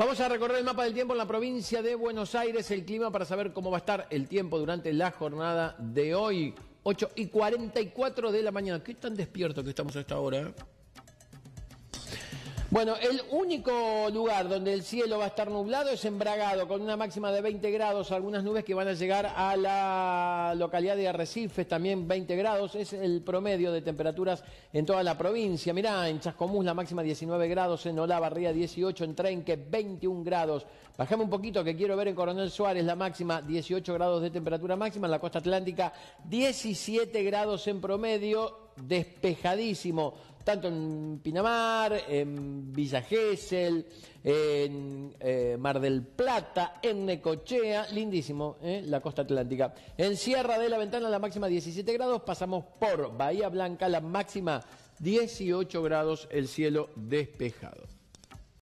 Vamos a recorrer el mapa del tiempo en la provincia de Buenos Aires, el clima para saber cómo va a estar el tiempo durante la jornada de hoy, 8 y 44 de la mañana. ¿Qué tan despierto que estamos a esta hora? Bueno, el único lugar donde el cielo va a estar nublado es Embragado, con una máxima de 20 grados, algunas nubes que van a llegar a la localidad de Arrecifes, también 20 grados, es el promedio de temperaturas en toda la provincia. Mirá, en Chascomús la máxima 19 grados, en Olavarría 18, en Trenque 21 grados. Bajemos un poquito que quiero ver en Coronel Suárez la máxima 18 grados de temperatura máxima, en la costa atlántica 17 grados en promedio, despejadísimo, tanto en Pinamar, en Villa Gesell, en eh, Mar del Plata, en Necochea, lindísimo, eh, la costa atlántica. En Sierra de la Ventana la máxima 17 grados, pasamos por Bahía Blanca, la máxima 18 grados, el cielo despejado.